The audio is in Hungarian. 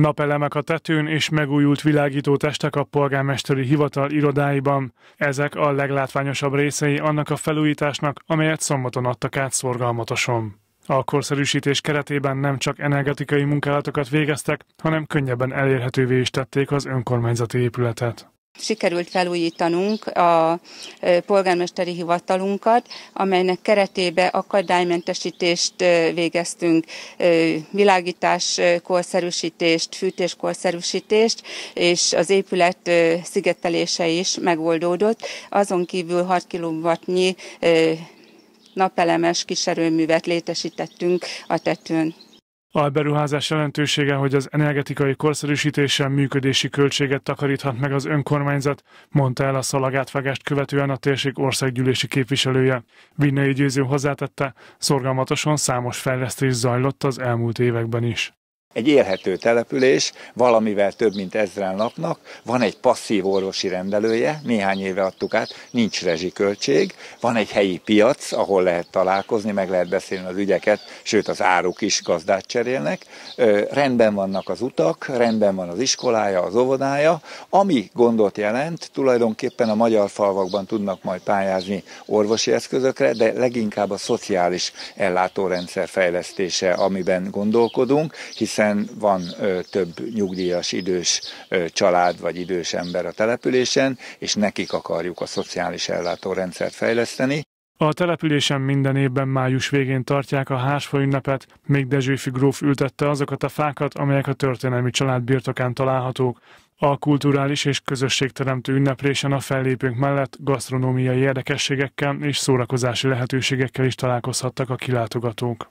Napelemek a tetőn és megújult világító testek a polgármesteri hivatal irodáiban. Ezek a leglátványosabb részei annak a felújításnak, amelyet szombaton adtak át szorgalmatosan. A korszerűsítés keretében nem csak energetikai munkálatokat végeztek, hanem könnyebben elérhetővé is tették az önkormányzati épületet. Sikerült felújítanunk a polgármesteri hivatalunkat, amelynek keretébe akadálymentesítést végeztünk, világítás korszerűsítést, fűtés korszerűsítést, és az épület szigetelése is megoldódott. Azon kívül 6 kilowattnyi napelemes kiserőművet létesítettünk a tetőn. A beruházás jelentősége, hogy az energetikai korszerűsítéssel működési költséget takaríthat meg az önkormányzat, mondta el a szalagátvágást követően a térség országgyűlési képviselője. Vinnei Győző hozzátette, szorgalmatosan számos fejlesztés zajlott az elmúlt években is egy élhető település, valamivel több mint ezren lapnak, van egy passzív orvosi rendelője, néhány éve adtuk át, nincs rezsiköltség, van egy helyi piac, ahol lehet találkozni, meg lehet beszélni az ügyeket, sőt az áruk is gazdát cserélnek, rendben vannak az utak, rendben van az iskolája, az óvodája, ami gondot jelent, tulajdonképpen a magyar falvakban tudnak majd pályázni orvosi eszközökre, de leginkább a szociális ellátórendszer fejlesztése, amiben gondolkodunk, hiszen hiszen van több nyugdíjas idős család vagy idős ember a településen, és nekik akarjuk a szociális ellátórendszert fejleszteni. A településen minden évben május végén tartják a házfa ünnepet, még Dezsőfi gróf ültette azokat a fákat, amelyek a történelmi család birtokán találhatók. A kulturális és közösségteremtő ünneplésen a fellépőnk mellett gasztronómiai érdekességekkel és szórakozási lehetőségekkel is találkozhattak a kilátogatók.